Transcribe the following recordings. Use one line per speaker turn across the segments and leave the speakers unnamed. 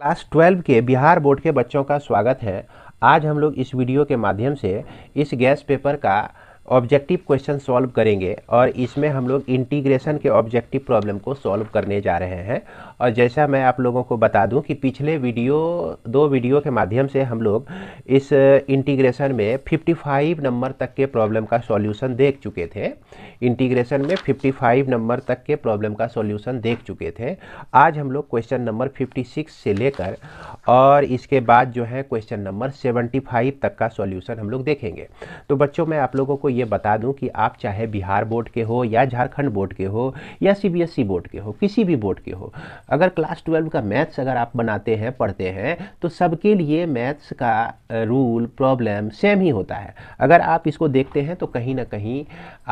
class 12 के Bihar board के बच्चों का स्वागत है आज हम लोग इस वीडियो के माध्यम से इस गैस पेपर का ऑब्जेक्टिव क्वेश्चन सॉल्व करेंगे और इसमें हम लोग इंटीग्रेशन के ऑब्जेक्टिव प्रॉब्लम को सॉल्व करने जा रहे हैं और जैसा मैं आप लोगों को बता दूं कि पिछले वीडियो दो वीडियो के माध्यम से हम लोग इस इंटीग्रेशन uh, में 55 नंबर तक के प्रॉब्लम का सॉल्यूशन देख चुके थे इंटीग्रेशन में 55 नंबर तक के प्रॉब्लम का सॉल्यूशन देख चुके थे आज हम लोग क्वेश्चन नंबर 56 से लेकर और इसके बाद जो है क्वेश्चन नंबर 75 तक का सॉल्यूशन हम लोग देखेंगे तो बच्चों मैं आप लोगों को ये बता दूं कि आप चाहे बिहार बोर्ड के हो या झारखंड बोर्ड के हो या सीबीएसई e बोर्ड के हो किसी भी बोर्ड के हो अगर क्लास ट्वेल्व का मैथ्स अगर आप बनाते हैं पढ़ते हैं तो सबके लिए मैथ्स का रूल प्रॉब्लम सेम ही होता है अगर आप इसको देखते हैं तो कहीं ना कहीं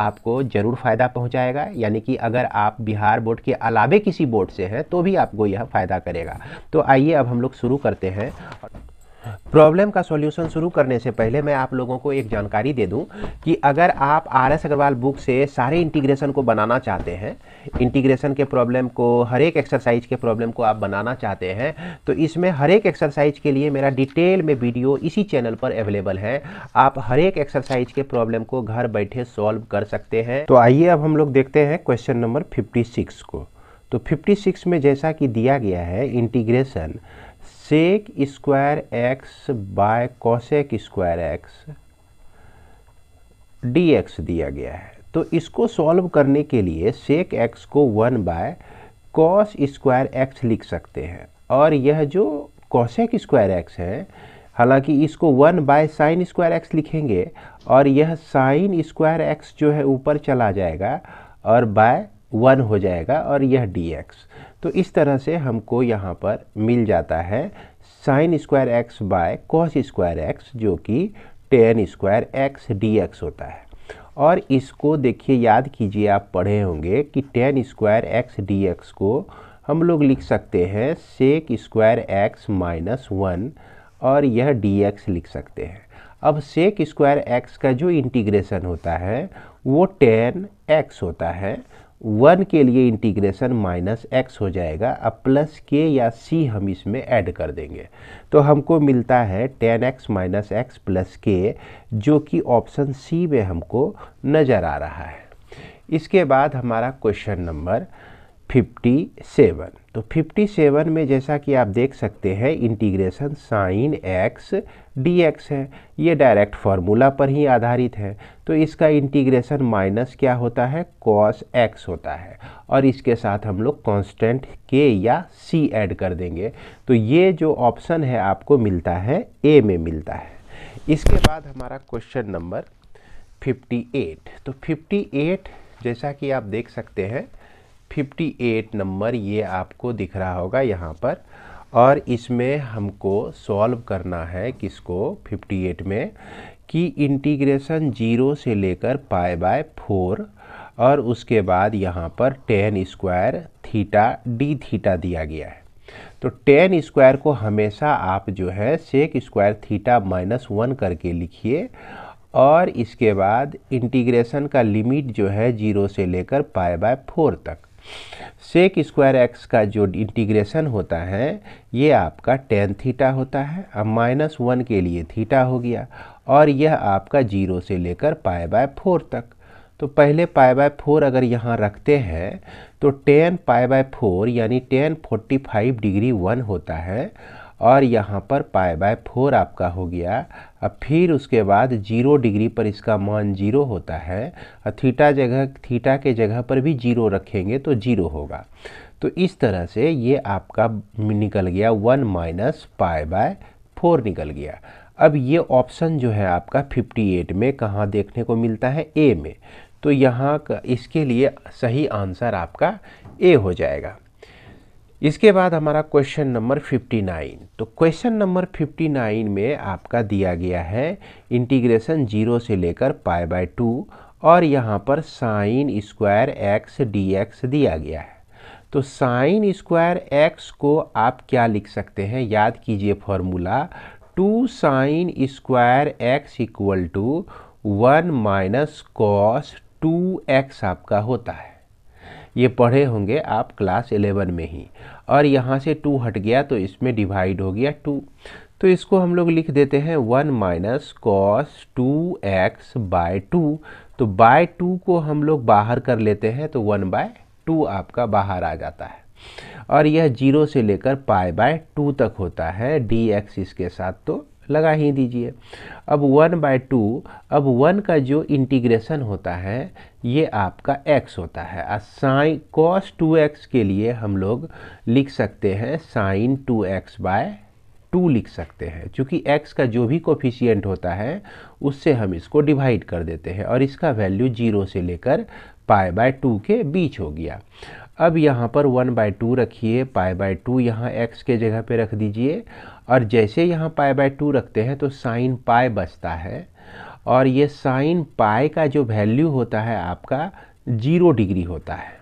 आपको ज़रूर फ़ायदा पहुँचाएगा यानी कि अगर आप बिहार बोर्ड के अलावे किसी बोर्ड से हैं तो भी आपको यह फ़ायदा करेगा तो आइए अब हम लोग शुरू करते हैं प्रॉब्लम का सॉल्यूशन शुरू करने से पहले मैं आप लोगों को एक जानकारी दे दूं कि अगर आप आर एस अग्रवाल बुक से सारे इंटीग्रेशन को बनाना चाहते हैं इंटीग्रेशन के प्रॉब्लम को हर एक एक्सरसाइज के प्रॉब्लम को आप बनाना चाहते हैं तो इसमें हर एक एक्सरसाइज के लिए मेरा डिटेल में वीडियो इसी चैनल पर अवेलेबल है आप हर एक एक्सरसाइज के प्रॉब्लम को घर बैठे सॉल्व कर सकते हैं तो आइए अब हम लोग देखते हैं क्वेश्चन नंबर फिफ्टी को तो फिफ्टी में जैसा कि दिया गया है integration sec square x by cosec square x d x दिया गया है तो इसको सॉल्व करने के लिए सेक एक्स को one by cos square x लिख सकते हैं और यह जो कॉशेक स्क्वायर एक्स है हालांकि इसको one by sine square x लिखेंगे और यह साइन स्क्वायर एक्स जो है ऊपर चला जाएगा और बाय वन हो जाएगा और यह dx तो इस तरह से हमको यहाँ पर मिल जाता है sine square x by cos square x जो कि टेन स्क्वायर एक्स डी होता है और इसको देखिए याद कीजिए आप पढ़े होंगे कि टेन स्क्वायर एक्स डी को हम लोग लिख सकते हैं sec square x minus one और यह एक्स लिख सकते हैं अब सेक स्क्वायर एक्स का जो इंटीग्रेशन होता है वो टेन एक्स होता है वन के लिए इंटीग्रेशन माइनस एक्स हो जाएगा अब प्लस के या सी हम इसमें ऐड कर देंगे तो हमको मिलता है tan x minus x plus के जो कि ऑप्शन सी में हमको नज़र आ रहा है इसके बाद हमारा क्वेश्चन नंबर फिफ्टी सेवन तो 57 में जैसा कि आप देख सकते हैं integration sine x d x है ये डायरेक्ट फार्मूला पर ही आधारित है तो इसका इंटीग्रेशन माइनस क्या होता है कॉस एक्स होता है और इसके साथ हम लोग कॉन्स्टेंट के या सी ऐड कर देंगे तो ये जो ऑप्शन है आपको मिलता है ए में मिलता है इसके बाद हमारा क्वेश्चन नंबर 58 तो 58 जैसा कि आप देख सकते हैं 58 नंबर ये आपको दिख रहा होगा यहाँ पर और इसमें हमको सॉल्व करना है किसको 58 में कि इंटीग्रेशन जीरो से लेकर पाए बाय फोर और उसके बाद यहाँ पर tan square theta d theta दिया गया है तो टेन स्क्वायर को हमेशा आप जो है sec square theta minus one करके लिखिए और इसके बाद इंटीग्रेशन का लिमिट जो है जीरो से लेकर पाए बाय फोर तक सेक स्क्वायर एक्स का जो इंटीग्रेशन होता है ये आपका टेन थीटा होता है अब माइनस वन के लिए थीटा हो गया और यह आपका जीरो से लेकर पाए बाय फोर तक तो पहले पाए बाय फोर अगर यहाँ रखते हैं तो टेन पाए बाय फोर यानी tan forty five degree one होता है और यहाँ पर पाए बाय फोर आपका हो गया अब फिर उसके बाद जीरो डिग्री पर इसका मान जीरो होता है और थीटा जगह थीटा के जगह पर भी जीरो रखेंगे तो जीरो होगा तो इस तरह से ये आपका निकल गया one minus pi by four निकल गया अब ये ऑप्शन जो है आपका 58 में कहाँ देखने को मिलता है ए में तो यहाँ इसके लिए सही आंसर आपका ए हो जाएगा इसके बाद हमारा क्वेश्चन नंबर 59 तो क्वेश्चन नंबर 59 में आपका दिया गया है इंटीग्रेशन जीरो से लेकर पाई बाय टू और यहाँ पर sine square x d x दिया गया है तो साइन स्क्वायर एक्स को आप क्या लिख सकते हैं याद कीजिए formula two sine square x equal to one minus cos two x आपका होता है ये पढ़े होंगे आप क्लास एलेवन में ही और यहाँ से टू हट गया तो इसमें डिवाइड हो गया टू तो इसको हम लोग लिख देते हैं one minus cos two x by two तो बाय टू को हम लोग बाहर कर लेते हैं तो वन बाय टू आपका बाहर आ जाता है और यह जीरो से लेकर पाई बाय टू तक होता है डी एक्स इसके साथ तो लगा ही दीजिए अब वन बाय टू अब वन का जो इंटीग्रेशन होता है ये आपका एक्स होता है और साइन कॉस टू एक्स के लिए हम लोग लिख सकते हैं sine two x by two लिख सकते हैं क्योंकि एक्स का जो भी कोफिशियंट होता है उससे हम इसको डिवाइड कर देते हैं और इसका वैल्यू जीरो से लेकर पाए बाय टू के बीच हो गया अब यहाँ पर वन बाय टू रखिए पाई बाय टू यहाँ एक्स के जगह पे रख दीजिए और जैसे यहाँ पाई बाय टू रखते हैं तो साइन पाई बचता है और ये साइन पाई का जो वैल्यू होता है आपका जीरो डिग्री होता है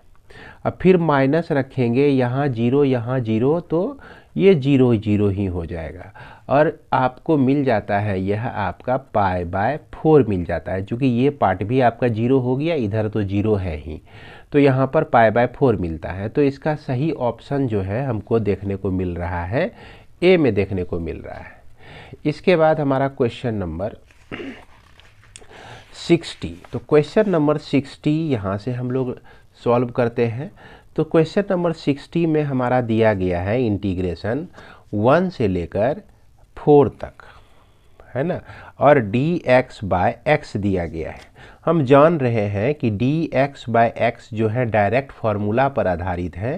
अब फिर माइनस रखेंगे यहाँ जीरो यहाँ जीरो तो ये जीरो जीरो ही हो जाएगा और आपको मिल जाता है यह आपका पाए बाय फोर मिल जाता है क्योंकि ये पार्ट भी आपका जीरो हो गया इधर तो जीरो है ही तो यहाँ पर पाई बाय फोर मिलता है तो इसका सही ऑप्शन जो है हमको देखने को मिल रहा है ए में देखने को मिल रहा है इसके बाद हमारा क्वेश्चन नंबर सिक्सटी तो क्वेश्चन नंबर सिक्सटी यहाँ से हम लोग सॉल्व करते हैं तो क्वेश्चन नंबर सिक्सटी में हमारा दिया गया है इंटीग्रेशन वन से लेकर फोर तक है ना और डी एक्स बाय एक्स दिया गया है हम जान रहे हैं कि डी एक्स बाय एक्स जो है डायरेक्ट फार्मूला पर आधारित है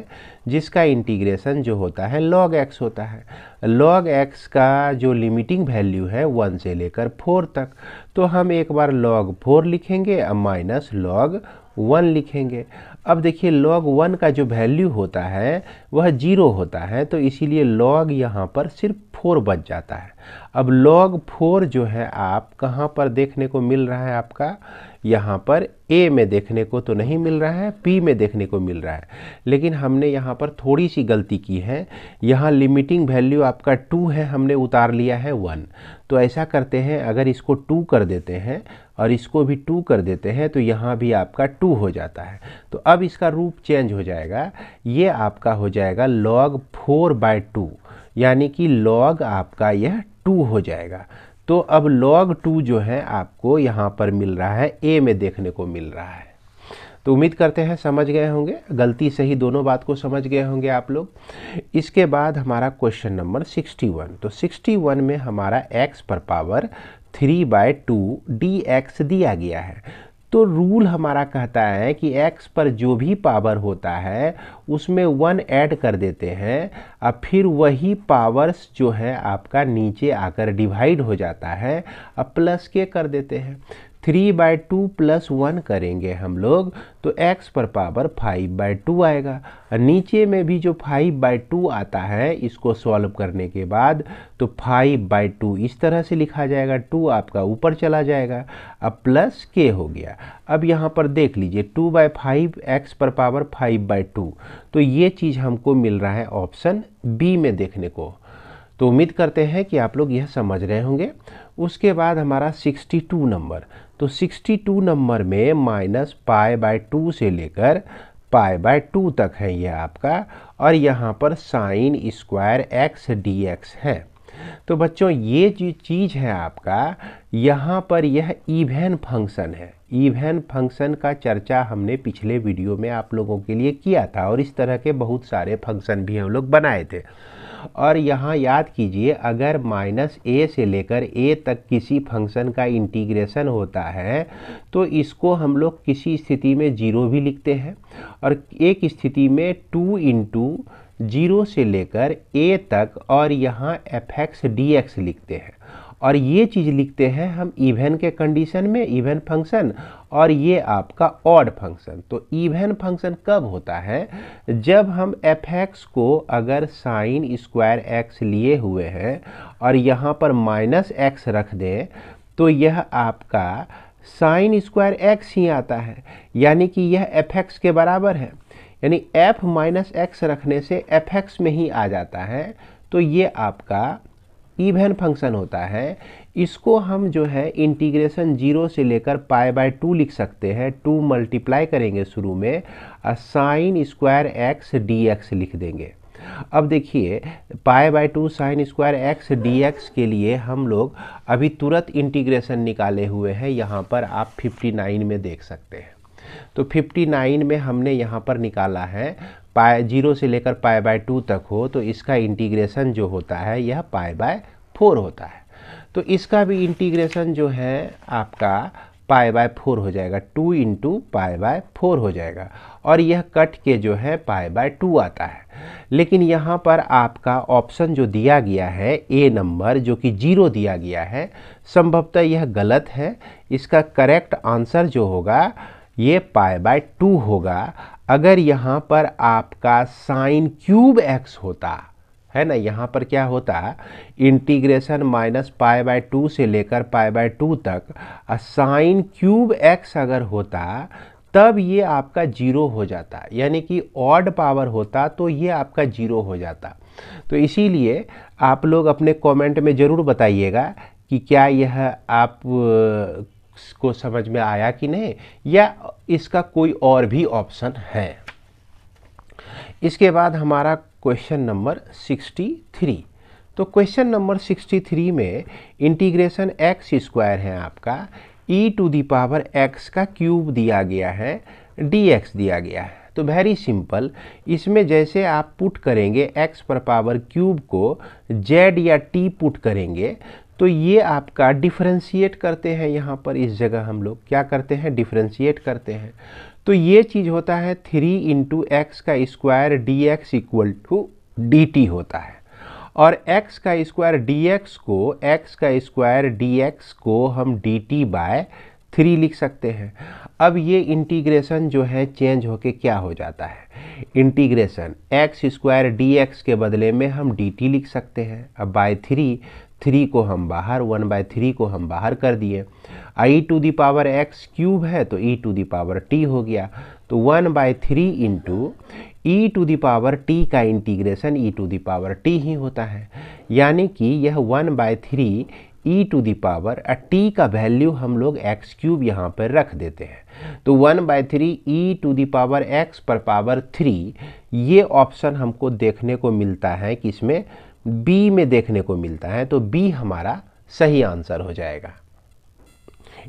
जिसका इंटीग्रेशन जो होता है लॉग एक्स होता है लॉग एक्स का जो लिमिटिंग वैल्यू है वन से लेकर फोर तक तो हम एक बार लॉग फोर लिखेंगे और माइनस लॉग वन लिखेंगे अब देखिए log वन का जो वैल्यू होता है वह जीरो होता है तो इसीलिए log यहाँ पर सिर्फ फोर बच जाता है अब log फोर जो है आप कहाँ पर देखने को मिल रहा है आपका यहाँ पर ए में देखने को तो नहीं मिल रहा है पी में देखने को मिल रहा है लेकिन हमने यहाँ पर थोड़ी सी गलती की है यहाँ लिमिटिंग वैल्यू आपका टू है हमने उतार लिया है वन तो ऐसा करते हैं अगर इसको टू कर देते हैं और इसको भी टू कर देते हैं तो यहाँ भी आपका टू हो जाता है तो अब इसका रूप चेंज हो जाएगा ये आपका हो जाएगा लॉग फोर बाय टू यानी कि लॉग आपका यह टू हो जाएगा तो अब log टू जो है आपको यहाँ पर मिल रहा है ए में देखने को मिल रहा है तो उम्मीद करते हैं समझ गए होंगे गलती से ही दोनों बात को समझ गए होंगे आप लोग इसके बाद हमारा क्वेश्चन नंबर 61 तो 61 में हमारा x पर power three by two d x दिया गया है तो रूल हमारा कहता है कि x पर जो भी पावर होता है उसमें वन ऐड कर देते हैं और फिर वही पावर्स जो है आपका नीचे आकर डिवाइड हो जाता है और प्लस के कर देते हैं three by two plus one करेंगे हम लोग तो एक्स पर पावर फाइव बाय टू आएगा और नीचे में भी जो फाइव बाय टू आता है इसको सॉल्व करने के बाद तो फाइव बाय टू इस तरह से लिखा जाएगा टू आपका ऊपर चला जाएगा अब प्लस के हो गया अब यहाँ पर देख लीजिए टू बाय फाइव एक्स पर पावर फाइव बाय टू तो ये चीज़ हमको मिल रहा है ऑप्शन बी में देखने को तो उम्मीद करते हैं कि आप लोग यह समझ रहे होंगे उसके बाद हमारा 62 नंबर तो 62 नंबर में माइनस पाए बाय टू से लेकर पाए बाय टू तक है यह आपका और यहाँ पर sine square x d x है तो बच्चों ये जो चीज़ है आपका यहाँ पर यह इवेन फंक्शन है इवेन फंक्शन का चर्चा हमने पिछले वीडियो में आप लोगों के लिए किया था और इस तरह के बहुत सारे फंक्शन भी हम लोग बनाए थे और यहाँ याद कीजिए अगर माइनस ए से लेकर ए तक किसी फंक्शन का इंटीग्रेशन होता है तो इसको हम लोग किसी स्थिति में जीरो भी लिखते हैं और एक स्थिति में टू इंटू जीरो से लेकर ए तक और यहाँ एफ एक्स डी एक्स लिखते हैं और ये चीज़ लिखते हैं हम इवेन के कंडीशन में इवेन फंक्शन और ये आपका ऑड फंक्शन तो इवेन फंक्शन कब होता है जब हम एफ एक्स को अगर साइन स्क्वायर एक्स लिए हुए हैं और यहाँ पर माइनस एक्स रख दें तो यह आपका साइन स्क्वायर एक्स ही आता है यानी कि यह एफ एक्स के बराबर है यानी एफ़ माइनस एक्स रखने से एफ एक्स में ही आ जाता है तो ये आपका इवेन फंक्शन होता है इसको हम जो है इंटीग्रेशन जीरो से लेकर पाई बाय टू लिख सकते हैं टू मल्टीप्लाई करेंगे शुरू में sine square x d x लिख देंगे अब देखिए pi by two sine square x d x के लिए हम लोग अभी तुरंत इंटीग्रेशन निकाले हुए हैं यहाँ पर आप 59 में देख सकते हैं तो 59 में हमने यहाँ पर निकाला है पाए जीरो से लेकर पाए बाय टू तक हो तो इसका इंटीग्रेशन जो होता है यह पाए बाय फोर होता है तो इसका भी इंटीग्रेशन जो है आपका पाए बाय फोर हो जाएगा two into pi by four हो जाएगा और यह कट के जो है पाए बाय टू आता है लेकिन यहाँ पर आपका ऑप्शन जो दिया गया है ए नंबर जो कि जीरो दिया गया है संभवतः यह गलत है इसका करेक्ट आंसर जो होगा ये पाए बाय टू होगा अगर यहाँ पर आपका साइन क्यूब एक्स होता है ना यहाँ पर क्या होता integration minus pi by two से लेकर पाई बाय टू तक साइन क्यूब एक्स अगर होता तब ये आपका जीरो हो जाता यानी कि ऑड पावर होता तो ये आपका जीरो हो जाता तो इसीलिए आप लोग अपने कमेंट में ज़रूर बताइएगा कि क्या यह आप को समझ में आया कि नहीं या इसका कोई और भी ऑप्शन है इसके बाद हमारा क्वेश्चन नंबर 63 तो क्वेश्चन नंबर 63 में इंटीग्रेशन एक्स स्क्वायर है आपका e to the power x का क्यूब दिया गया है एक्स दिया गया है तो वेरी सिंपल इसमें जैसे आप पुट करेंगे x पर पावर क्यूब को z या t पुट करेंगे तो ये आपका डिफ्रेंशिएट करते हैं यहाँ पर इस जगह हम लोग क्या करते हैं डिफ्रेंशिएट करते हैं तो ये चीज़ होता है थ्री इंटू एक्स का square d x equal to d t होता है और x का स्क्वायर dx को x का स्क्वायर dx को हम dt बाय थ्री लिख सकते हैं अब ये इंटीग्रेशन जो है चेंज होके क्या हो जाता है इंटीग्रेशन एक्स स्क्वायर डी के बदले में हम डी लिख सकते हैं अब बाय थ्री थ्री को हम बाहर वन बाय थ्री को हम बाहर कर दिए e to the power x cube है तो e to the power t हो गया तो one by three into e to the power t का integration e to the power t ही होता है यानी कि यह one by three e to the power t का वैल्यू हम लोग एक्स क्यूब यहाँ पर रख देते हैं तो one by three e to the power x पर पावर थ्री ये ऑप्शन हमको देखने को मिलता है कि इसमें बी में देखने को मिलता है तो बी हमारा सही आंसर हो जाएगा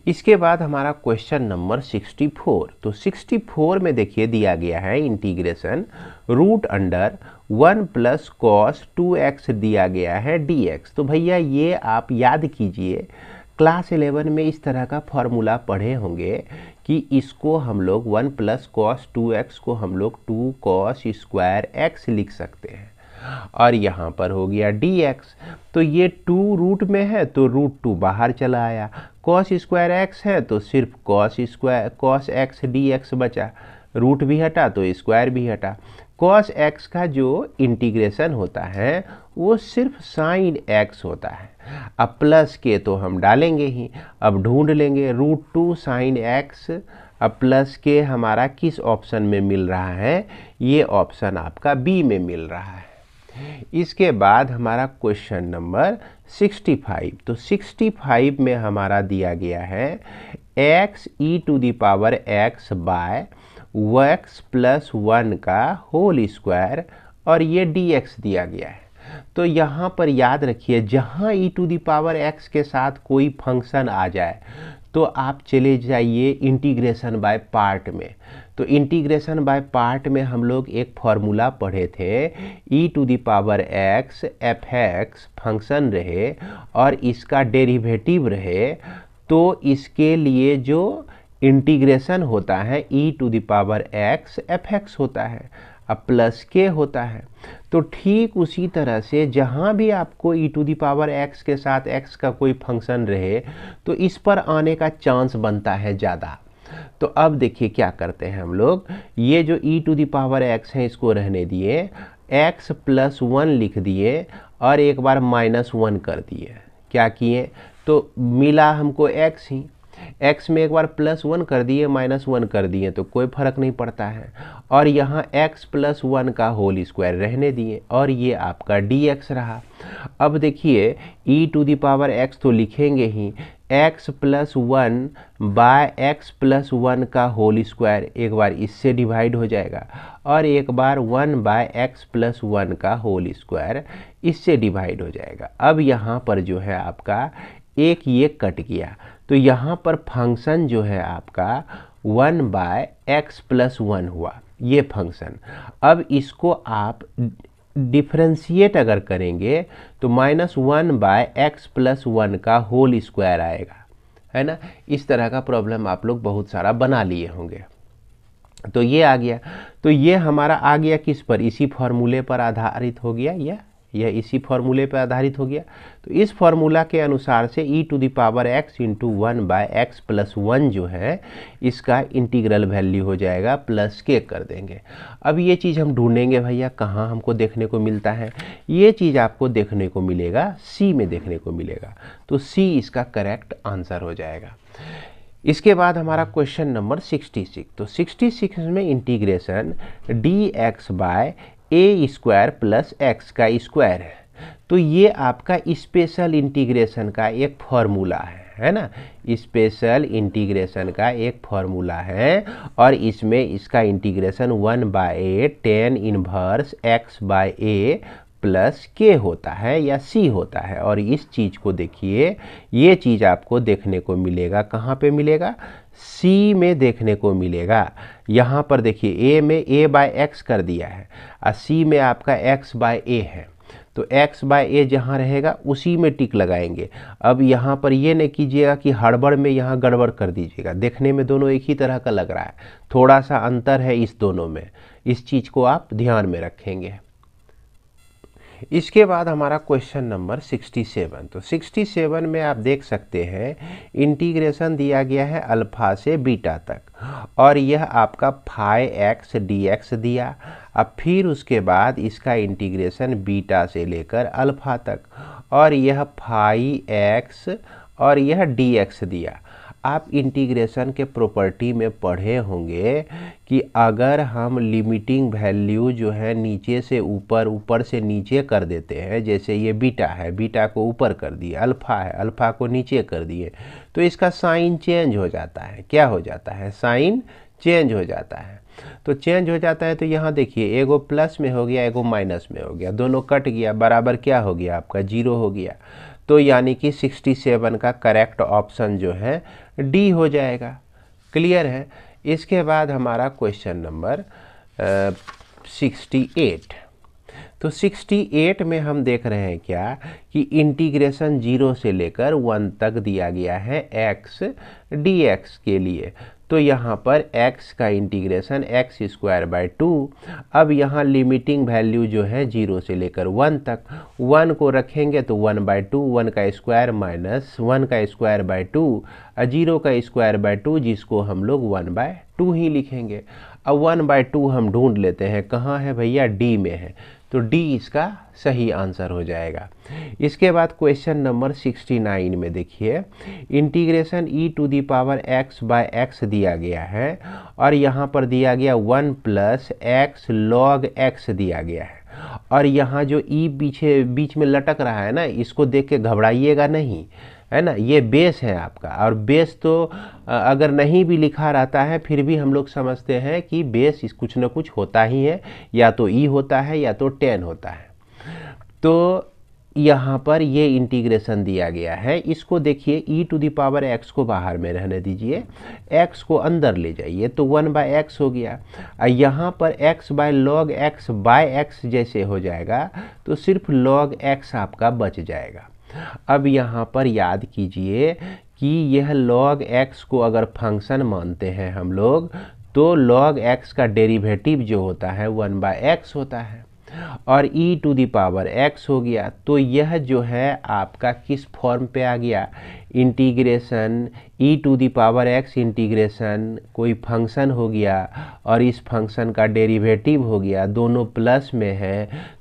इसके बाद हमारा क्वेश्चन नंबर 64 तो 64 में देखिए दिया गया है integration root under one plus cos two x दिया गया है एक्स तो भैया ये आप याद कीजिए क्लास इलेवन में इस तरह का फॉर्मूला पढ़े होंगे कि इसको हम लोग one plus cos two x को हम लोग टू कॉस स्क्वायर एक्स लिख सकते हैं और यहाँ पर हो गया डी एक्स तो ये टू रूट में है तो रूट टू बाहर चला आया कॉस स्क्वायर एक्स है तो सिर्फ cos square cos x d x बचा रूट भी हटा तो स्क्वायर भी हटा कॉस एक्स का जो इंटीग्रेशन होता है वो सिर्फ साइन एक्स होता है अब प्लस के तो हम डालेंगे ही अब ढूंढ लेंगे रूट टू साइन एक्स अब प्लस के हमारा किस ऑप्शन में मिल रहा है ये ऑप्शन आपका बी में मिल रहा है इसके बाद हमारा क्वेश्चन नंबर 65 तो 65 में हमारा दिया गया है x e to the power x by x plus one का होल स्क्वायर और ये डी एक्स दिया गया है तो यहाँ पर याद रखिए जहाँ ई टू दावर एक्स के साथ कोई फंक्शन आ जाए तो आप चले जाइए इंटीग्रेशन बाय पार्ट में तो इंटीग्रेशन बाय पार्ट में हम लोग एक फॉर्मूला पढ़े थे e to the power x f x function रहे और इसका डेरिवेटिव रहे तो इसके लिए जो इंटीग्रेशन होता है e to the power x f x होता है अब प्लस के होता है तो ठीक उसी तरह से जहाँ भी आपको e to the power x के साथ एक्स का कोई फंक्शन रहे तो इस पर आने का चांस बनता है ज़्यादा तो अब देखिए क्या करते हैं हम लोग ये जो e टू दावर एक्स है इसको रहने दिए x प्लस वन लिख दिए और एक बार माइनस वन कर दिए क्या किए तो मिला हमको x ही x में एक बार प्लस वन कर दिए माइनस वन कर दिए तो कोई फर्क नहीं पड़ता है और यहाँ x प्लस वन का होल स्क्वायर रहने दिए और ये आपका dx रहा अब देखिए e टू दावर एक्स तो लिखेंगे ही x plus one by x plus one का होल स्क्वायर एक बार इससे डिवाइड हो जाएगा और एक बार one by x plus one का होल स्क्वायर इससे डिवाइड हो जाएगा अब यहाँ पर जो है आपका एक ये कट गया तो यहाँ पर फंक्शन जो है आपका one by x plus one हुआ ये फंक्शन अब इसको आप डिफ्रेंशिएट अगर करेंगे तो minus one by x plus one का होल स्क्वायर आएगा है ना इस तरह का प्रॉब्लम आप लोग बहुत सारा बना लिए होंगे तो ये आ गया तो ये हमारा आ गया किस पर इसी फॉर्मूले पर आधारित हो गया यह यह इसी फॉर्मूले पर आधारित हो गया तो इस फार्मूला के अनुसार से e to the power x into one by x plus one जो है इसका इंटीग्रल वैल्यू हो जाएगा प्लस के कर देंगे अब ये चीज़ हम ढूंढेंगे भैया कहाँ हमको देखने को मिलता है ये चीज़ आपको देखने को मिलेगा c में देखने को मिलेगा तो c इसका करेक्ट आंसर हो जाएगा इसके बाद हमारा क्वेश्चन नंबर 66 तो 66 में integration d x by a square plus x का स्क्वायर है तो ये आपका स्पेशल इंटीग्रेशन का एक फॉर्मूला है है ना स्पेशल इंटीग्रेशन का एक फॉर्मूला है और इसमें इसका integration one by a tan inverse x by a plus k होता है या सी होता है और इस चीज़ को देखिए ये चीज़ आपको देखने को मिलेगा कहाँ पे मिलेगा सी में देखने को मिलेगा यहाँ पर देखिए ए में ए बाय एक्स कर दिया है और सी में आपका एक्स बाय ए है तो x बाय ए जहाँ रहेगा उसी में टिक लगाएंगे अब यहाँ पर ये नहीं कीजिएगा कि हड़बड़ में यहाँ गड़बड़ कर दीजिएगा देखने में दोनों एक ही तरह का लग रहा है थोड़ा सा अंतर है इस दोनों में इस चीज़ को आप ध्यान में रखेंगे इसके बाद हमारा क्वेश्चन नंबर 67 तो 67 में आप देख सकते हैं इंटीग्रेशन दिया गया है अल्फा से बीटा तक और यह आपका फाइ एक्स डी एक्स दिया अब फिर उसके बाद इसका इंटीग्रेशन बीटा से लेकर अल्फा तक और यह फाइ एक्स और यह डी एक्स दिया आप इंटीग्रेशन के प्रॉपर्टी में पढ़े होंगे कि अगर हम लिमिटिंग वैल्यू जो है नीचे से ऊपर ऊपर से नीचे कर देते हैं जैसे ये बीटा है बीटा को ऊपर कर दिए अल्फ़ा है अल्फ़ा को नीचे कर दिए तो इसका साइन चेंज हो जाता है क्या हो जाता है साइन चेंज हो जाता है तो चेंज हो जाता है तो यहाँ देखिए एगो प्लस में हो गया एगो माइनस में हो गया दोनों कट गया बराबर क्या हो गया आपका जीरो हो गया तो यानी कि 67 का करेक्ट ऑप्शन जो है डी हो जाएगा क्लियर है इसके बाद हमारा क्वेश्चन नंबर सिक्सटी एट तो 68 में हम देख रहे हैं क्या कि इंटीग्रेशन जीरो से लेकर वन तक दिया गया है एक्स डी एक्स के लिए तो यहाँ पर x का integration x square by two अब यहाँ लिमिटिंग वैल्यू जो है जीरो से लेकर वन तक वन को रखेंगे तो वन बाय टू वन का स्क्वायर माइनस वन का स्क्वायर बाय टू जीरो का स्क्वायर बाय टू जिसको हम लोग वन बाय टू ही लिखेंगे अब वन बाय टू हम ढूंढ लेते हैं कहाँ है भैया डी में है तो डी इसका सही आंसर हो जाएगा इसके बाद क्वेश्चन नंबर 69 में देखिए integration e to the power x by x दिया गया है और यहाँ पर दिया गया one plus x log x दिया गया है और यहाँ जो ई e पीछे बीच में लटक रहा है ना इसको देख के घबराइएगा नहीं है ना ये बेस है आपका और बेस तो अगर नहीं भी लिखा रहता है फिर भी हम लोग समझते हैं कि बेस इस कुछ ना कुछ होता ही है या तो ई होता है या तो टेन होता है तो यहाँ पर ये इंटीग्रेशन दिया गया है इसको देखिए e to the power x को बाहर में रहने दीजिए x को अंदर ले जाइए तो वन बाय एक्स हो गया और यहाँ पर x by log x by x जैसे हो जाएगा तो सिर्फ लॉग x आपका बच जाएगा अब यहाँ पर याद कीजिए कि यह log x को अगर फंक्शन मानते हैं हम लोग तो log x का डेरिवेटिव जो होता है वन बाय एक्स होता है और e to the power x हो गया तो यह जो है आपका किस फॉर्म पे आ गया integration e to the power x integration कोई फंक्शन हो गया और इस फंक्शन का डेरिवेटिव हो गया दोनों प्लस में है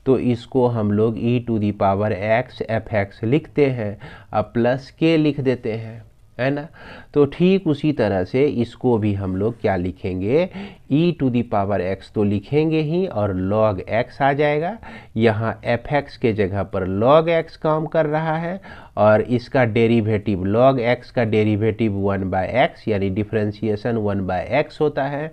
तो इसको हम लोग e to the power x f x लिखते हैं अब प्लस के लिख देते हैं है ना तो ठीक उसी तरह से इसको भी हम लोग क्या लिखेंगे e to the power x तो लिखेंगे ही और log x आ जाएगा यहाँ एफ एक्स के जगह पर log x काम कर रहा है और इसका डेरिवेटिव log x का डेरिवेटिव वन बाय एक्स यानी डिफ्रेंसीसन वन बाय एक्स होता है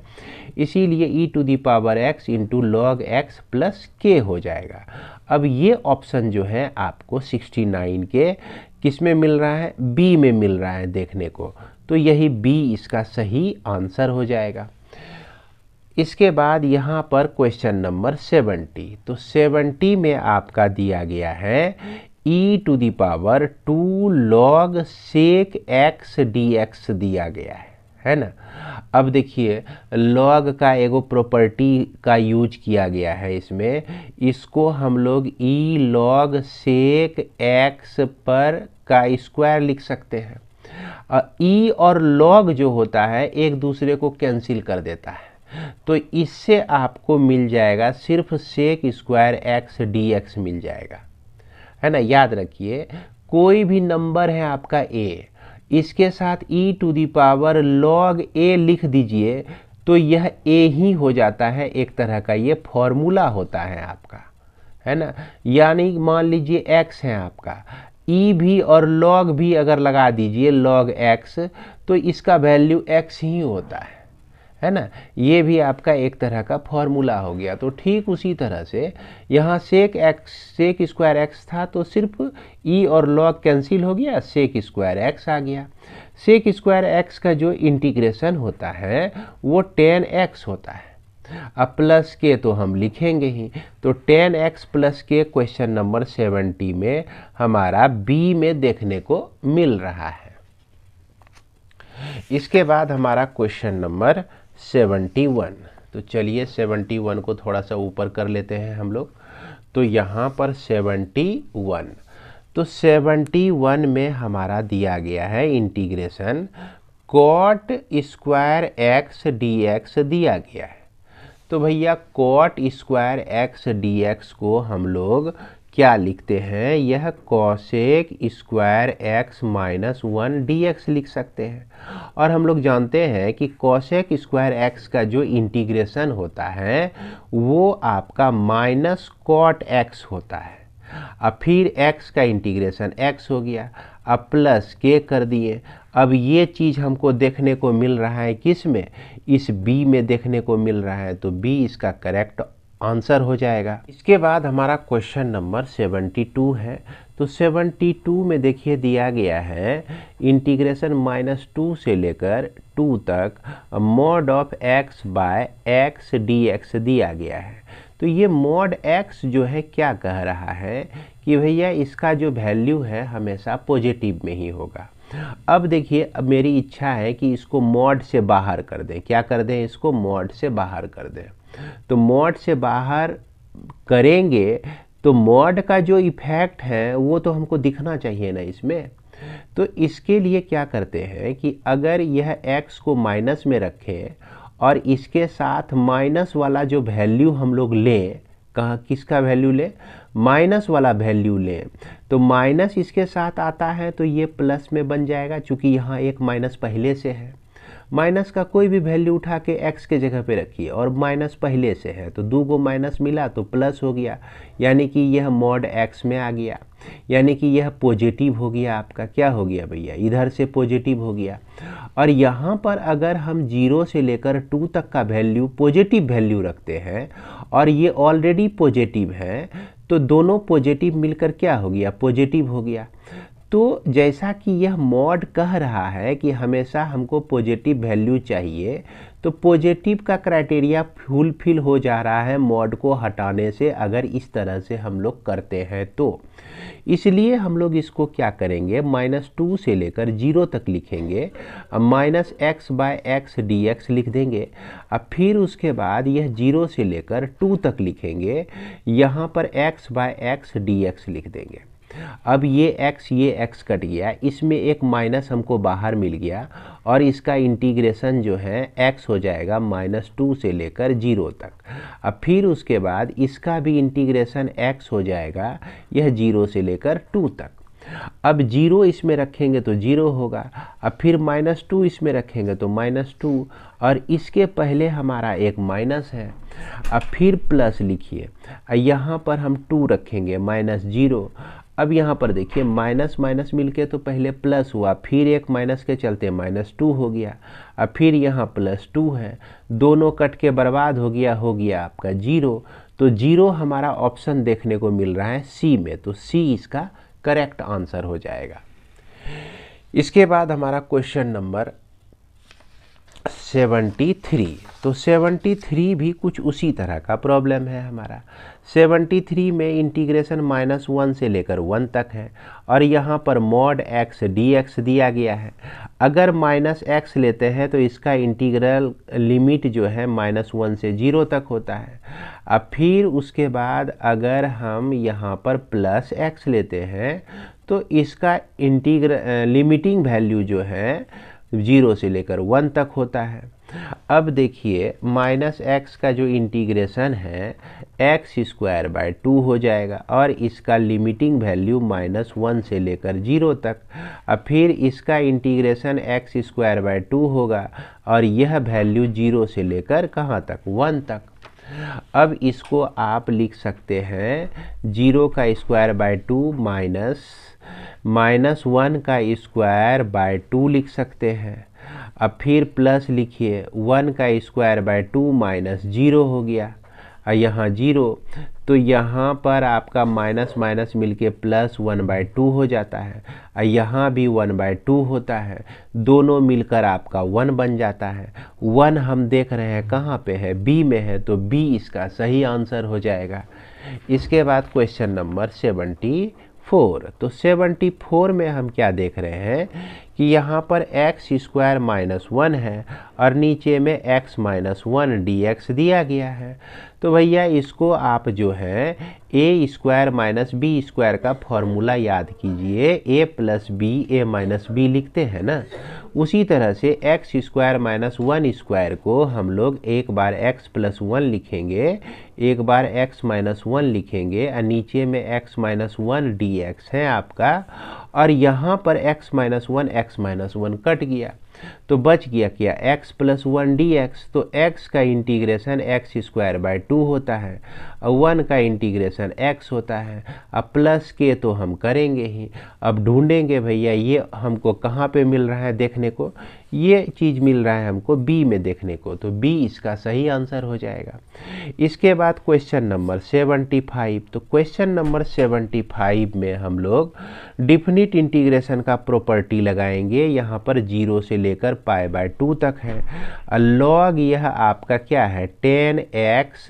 इसीलिए e to the power x into log x plus k हो जाएगा अब ये ऑप्शन जो है आपको 69 के किस में मिल रहा है बी में मिल रहा है देखने को तो यही बी इसका सही आंसर हो जाएगा इसके बाद यहाँ पर क्वेश्चन नंबर सेवेंटी तो सेवेंटी में आपका दिया गया है e to the power to log sec x d x दिया गया है है ना अब देखिए लॉग का एगो प्रॉपर्टी का यूज किया गया है इसमें इसको हम लोग ई लॉग सेक एक्स पर का स्क्वायर लिख सकते हैं ई e और लॉग जो होता है एक दूसरे को कैंसिल कर देता है तो इससे आपको मिल जाएगा सिर्फ sec square x d x मिल जाएगा है ना याद रखिए कोई भी नंबर है आपका ए इसके साथ e to the power log a लिख दीजिए तो यह ए ही हो जाता है एक तरह का ये फॉर्मूला होता है आपका है ना यानी मान लीजिए एक्स है आपका ई e भी और लॉग भी अगर लगा दीजिए लॉग एक्स तो इसका वैल्यू एक्स ही होता है है ना ये भी आपका एक तरह का फॉर्मूला हो गया तो ठीक उसी तरह से यहाँ sec x sec square x था तो सिर्फ ई e और लॉग कैंसिल हो गया सेक स्क्वायर एक्स आ गया सेक स्क्वायर एक्स का जो इंटीग्रेशन होता है वो टेन एक्स होता है अब प्लस के तो हम लिखेंगे ही तो tan x plus k question number seventy में हमारा बी में देखने को मिल रहा है इसके बाद हमारा क्वेश्चन नंबर सेवेंटी वन तो चलिए सेवेंटी वन को थोड़ा सा ऊपर कर लेते हैं हम लोग तो यहाँ पर सेवेंटी वन तो सेवेंटी वन में हमारा दिया गया है integration cot square x d x दिया गया है तो भैया cot square x d x को हम लोग क्या लिखते हैं यह cosec square x minus one d x लिख सकते हैं और हम लोग जानते हैं कि कॉशेक स्क्वायर एक्स का जो इंटीग्रेशन होता है वो आपका माइनस कॉट एक्स होता है अब फिर एक्स का इंटीग्रेशन एक्स हो गया अब प्लस के कर दिए अब ये चीज़ हमको देखने को मिल रहा है किस में इस बी में देखने को मिल रहा है तो बी इसका करेक्ट आंसर हो जाएगा इसके बाद हमारा क्वेश्चन नंबर 72 है तो 72 में देखिए दिया गया है इंटीग्रेशन माइनस टू से लेकर टू तक mod of x by x d x दिया गया है तो ये मॉड एक्स जो है क्या कह रहा है कि भैया इसका जो वैल्यू है हमेशा पॉजिटिव में ही होगा अब देखिए अब मेरी इच्छा है कि इसको मॉड से बाहर कर दें क्या कर दें इसको मॉड से बाहर कर दें तो मॉड से बाहर करेंगे तो मॉड का जो इफेक्ट है वो तो हमको दिखना चाहिए ना इसमें तो इसके लिए क्या करते हैं कि अगर यह x को माइनस में रखें और इसके साथ माइनस वाला जो वैल्यू हम लोग लें कहाँ किसका वैल्यू लें माइनस वाला वैल्यू लें तो माइनस इसके साथ आता है तो ये प्लस में बन जाएगा क्योंकि यहाँ एक माइनस पहले से है माइनस का कोई भी वैल्यू उठा के एक्स के जगह पे रखिए और माइनस पहले से है तो दो को माइनस मिला तो प्लस हो गया यानी कि यह मॉड एक्स में आ गया यानी कि यह पॉजिटिव हो गया आपका क्या हो गया भैया इधर से पॉजिटिव हो गया और यहाँ पर अगर हम जीरो से लेकर टू तक का वैल्यू पॉजिटिव वैल्यू रखते हैं और ये ऑलरेडी पॉजिटिव है तो दोनों पॉजिटिव मिलकर क्या हो गया पॉजिटिव हो गया तो जैसा कि यह मॉड कह रहा है कि हमेशा हमको पॉजिटिव वैल्यू चाहिए तो पॉजिटिव का क्राइटेरिया फुलफिल हो जा रहा है मॉड को हटाने से अगर इस तरह से हम लोग करते हैं तो इसलिए हम लोग इसको क्या करेंगे माइनस टू से लेकर जीरो तक लिखेंगे minus x by x d x लिख देंगे अब फिर उसके बाद यह जीरो से लेकर टू तक लिखेंगे यहाँ पर x by x d x लिख देंगे अब ये एक्स ये एक्स कट गया इसमें एक माइनस हमको बाहर मिल गया और इसका इंटीग्रेशन जो है एक्स हो जाएगा माइनस टू से लेकर जीरो तक अब फिर उसके बाद इसका भी इंटीग्रेशन एक्स हो जाएगा यह जीरो से लेकर टू तक अब जीरो इसमें रखेंगे तो जीरो होगा अब फिर माइनस टू इसमें रखेंगे तो माइनस टू और इसके पहले हमारा एक माइनस है अब फिर प्लस लिखिए यहाँ पर हम टू रखेंगे माइनस जीरो अब यहाँ पर देखिए माइनस माइनस मिलके तो पहले प्लस हुआ फिर एक माइनस के चलते माइनस टू हो गया और फिर यहाँ प्लस टू है दोनों कट के बर्बाद हो गया हो गया आपका जीरो तो जीरो हमारा ऑप्शन देखने को मिल रहा है सी में तो सी इसका करेक्ट आंसर हो जाएगा इसके बाद हमारा क्वेश्चन नंबर सेवेंटी थ्री तो 73 थ्री भी कुछ उसी तरह का प्रॉब्लम है हमारा सेवेंटी थ्री में इंटीग्रेशन माइनस वन से लेकर वन तक है और यहाँ पर मॉड एक्स डी एक्स दिया गया है अगर माइनस एक्स लेते हैं तो इसका इंटीग्रल लिमिट जो है माइनस वन से ज़ीरो तक होता है अब फिर उसके बाद अगर हम यहाँ पर प्लस एक्स लेते हैं तो इसका इंटीग्र लिमिटिंग वैल्यू जो है जीरो से लेकर वन तक होता है अब देखिए माइनस एक्स का जो इंटीग्रेशन है एक्स स्क्वायर बाय टू हो जाएगा और इसका लिमिटिंग वैल्यू माइनस वन से लेकर जीरो तक और फिर इसका integration x square by two होगा और यह वैल्यू जीरो से लेकर कहाँ तक वन तक अब इसको आप लिख सकते हैं जीरो का square by two minus minus one का स्क्वायर बाय टू लिख सकते हैं अब फिर प्लस लिखिए वन का square by two minus zero हो गया और यहाँ जीरो तो यहाँ पर आपका माइनस माइनस मिलके प्लस वन बाय टू हो जाता है और यहाँ भी वन बाय टू होता है दोनों मिलकर आपका वन बन जाता है वन हम देख रहे हैं कहाँ पे है बी में है तो बी इसका सही आंसर हो जाएगा इसके बाद क्वेश्चन नंबर सेवेंटी फोर तो सेवेंटी फोर में हम क्या देख रहे हैं कि यहाँ पर एक्स स्क्वायर माइनस वन है और नीचे में x minus one d x दिया गया है तो भैया इसको आप जो है a square minus b square का फॉर्मूला याद कीजिए a plus b a minus b लिखते हैं ना उसी तरह से x square minus one square को हम लोग एक बार एक्स प्लस वन लिखेंगे एक बार एक्स माइनस वन लिखेंगे और नीचे में x minus one d x है आपका और यहाँ पर x minus one x minus one cut गया तो बच गया क्या x प्लस वन डी तो x का integration x square by two होता है और वन का इंटीग्रेशन x होता है अब प्लस के तो हम करेंगे ही अब ढूंढेंगे भैया ये हमको कहाँ पे मिल रहा है देखने को ये चीज़ मिल रहा है हमको बी में देखने को तो बी इसका सही आंसर हो जाएगा इसके बाद क्वेश्चन नंबर सेवेंटी फाइव तो क्वेश्चन नंबर सेवनटी फाइव में हम लोग डिफिनिट इंटीग्रेशन का प्रॉपर्टी लगाएंगे यहाँ पर जीरो से लेकर पाए बाय टू तक है लॉग यह आपका क्या है टेन एक्स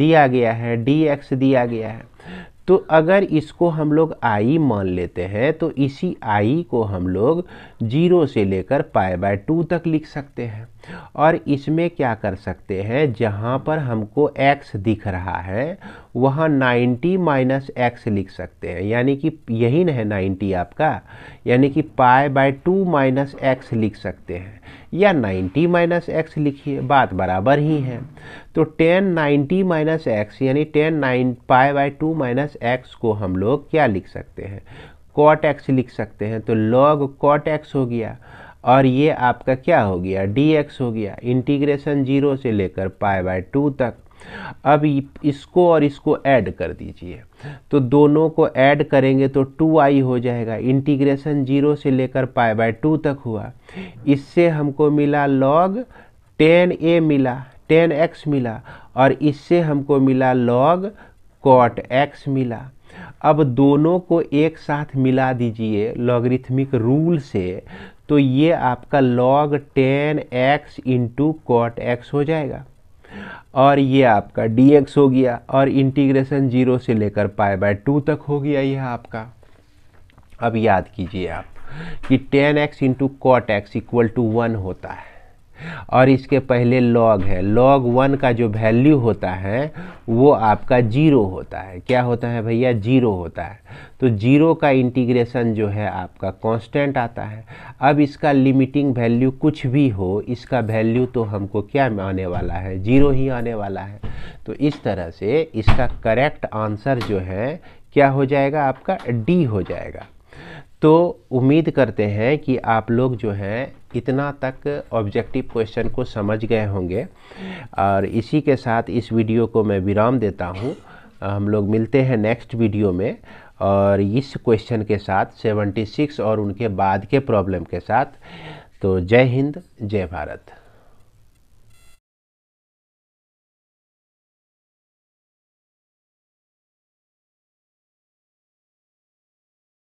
दिया गया है डी एक्स दिया गया है तो अगर इसको हम लोग आई मान लेते हैं तो इसी आई को हम लोग जीरो से लेकर पाई बाय टू तक लिख सकते हैं और इसमें क्या कर सकते हैं जहाँ पर हमको एक्स दिख रहा है वहाँ नाइन्टी माइनस एक्स लिख सकते हैं यानी कि यही है नाइन्टी आपका यानी कि pi by two minus x लिख सकते हैं या 90 माइनस एक्स लिखिए बात बराबर ही है तो टेन 90 माइनस एक्स यानी tan nine pi by two minus x को हम लोग क्या लिख सकते हैं कॉट एक्स लिख सकते हैं तो लॉग कॉट एक्स हो गया और ये आपका क्या हो गया डी एक्स हो गया इंटीग्रेशन जीरो से लेकर पाई बाय टू तक अब इसको और इसको ऐड कर दीजिए तो दोनों को ऐड करेंगे तो टू आई हो जाएगा इंटीग्रेशन जीरो से लेकर पाई बाय टू तक हुआ इससे हमको मिला लॉग टेन ए मिला टेन एक्स मिला और इससे हमको मिला लॉग कॉट एक्स मिला अब दोनों को एक साथ मिला दीजिए लॉगरिथमिक रूल से तो ये आपका log tan x into cot x हो जाएगा और ये आपका dx हो गया और इंटीग्रेशन जीरो से लेकर पाई बाय टू तक हो गया यह आपका अब याद कीजिए आप कि tan x into cot x equal to one होता है और इसके पहले लॉग है लॉग वन का जो वैल्यू होता है वो आपका जीरो होता है क्या होता है भैया जीरो होता है तो जीरो का इंटीग्रेशन जो है आपका कांस्टेंट आता है अब इसका लिमिटिंग वैल्यू कुछ भी हो इसका वैल्यू तो हमको क्या आने वाला है जीरो ही आने वाला है तो इस तरह से इसका करेक्ट आंसर जो है क्या हो जाएगा आपका डी हो जाएगा तो उम्मीद करते हैं कि आप लोग जो हैं इतना तक ऑब्जेक्टिव क्वेश्चन को समझ गए होंगे और इसी के साथ इस वीडियो को मैं विराम देता हूँ हम लोग मिलते हैं नेक्स्ट वीडियो में और इस क्वेश्चन के साथ 76 और उनके बाद के प्रॉब्लम के साथ तो जय हिंद जय भारत